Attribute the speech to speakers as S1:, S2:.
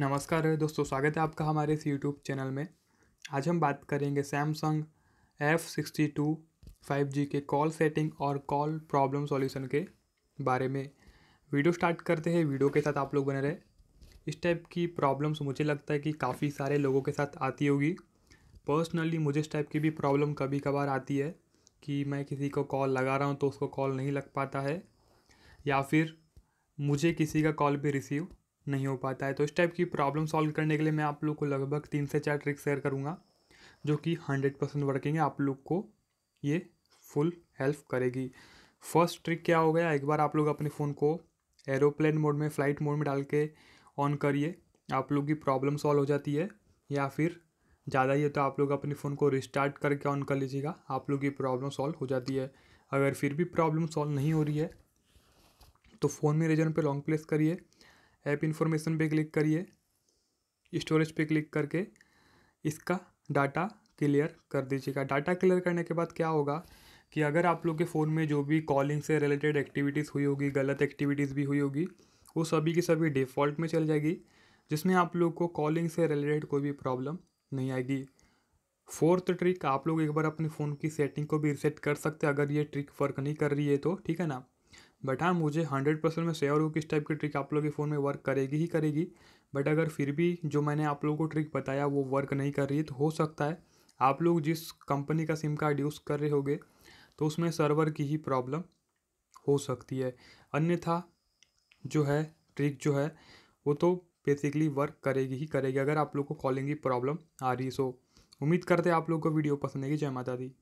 S1: नमस्कार दोस्तों स्वागत है आपका हमारे इस यूट्यूब चैनल में आज हम बात करेंगे Samsung F sixty two five G के कॉल सेटिंग और कॉल प्रॉब्लम सॉल्यूशन के बारे में वीडियो स्टार्ट करते हैं वीडियो के साथ आप लोग बने रहे इस टाइप की प्रॉब्लम्स मुझे लगता है कि काफ़ी सारे लोगों के साथ आती होगी पर्सनली मुझे इस टाइप की भी प्रॉब्लम कभी कभार आती है कि मैं किसी को कॉल लगा रहा हूँ तो उसको कॉल नहीं लग पाता है या फिर मुझे किसी का कॉल भी रिसीव नहीं हो पाता है तो इस टाइप की प्रॉब्लम सॉल्व करने के लिए मैं आप लोग को लगभग तीन से चार ट्रिक शेयर करूँगा जो कि हंड्रेड परसेंट वर्किंग है आप लोग को ये फुल हेल्प करेगी फर्स्ट ट्रिक क्या हो गया एक बार आप लोग अपने फ़ोन को एरोप्लेन मोड में फ़्लाइट मोड में डाल के ऑन करिए आप लोग की प्रॉब्लम सॉल्व हो जाती है या फिर ज़्यादा ही है तो आप लोग अपने फ़ोन को रिस्टार्ट करके ऑन कर लीजिएगा आप लोग की प्रॉब्लम सॉल्व हो जाती है अगर फिर भी प्रॉब्लम सॉल्व नहीं हो रही है तो फ़ोन में रीजन पर लॉन्ग प्लेस करिए ऐप इन्फॉर्मेशन पे क्लिक करिए स्टोरेज पे क्लिक करके इसका डाटा क्लियर कर दीजिएगा डाटा क्लियर करने के बाद क्या होगा कि अगर आप लोग के फ़ोन में जो भी कॉलिंग से रिलेटेड एक्टिविटीज़ हुई होगी गलत एक्टिविटीज़ भी हुई होगी वो सभी की सभी डिफ़ॉल्ट में चल जाएगी जिसमें आप लोग को कॉलिंग से रिलेटेड कोई भी प्रॉब्लम नहीं आएगी फोर्थ ट्रिक आप लोग एक बार अपने फ़ोन की सेटिंग को भी रिसेट कर सकते हैं अगर ये ट्रिक वर्क नहीं कर रही है तो ठीक है ना बट हाँ मुझे हंड्रेड परसेंट मैं श्योर हूँ कि इस टाइप की ट्रिक आप लोग के फ़ोन में वर्क करेगी ही करेगी बट अगर फिर भी जो मैंने आप लोगों को ट्रिक बताया वो वर्क नहीं कर रही है तो हो सकता है आप लोग जिस कंपनी का सिम कार्ड यूज़ कर रहे होगे तो उसमें सर्वर की ही प्रॉब्लम हो सकती है अन्यथा जो है ट्रिक जो है वो तो बेसिकली वर्क करेगी ही करेगी अगर आप लोग को कॉलिंग की प्रॉब्लम आ रही सो उम्मीद करते हैं आप लोग को वीडियो पसंद आएगी जय माता दी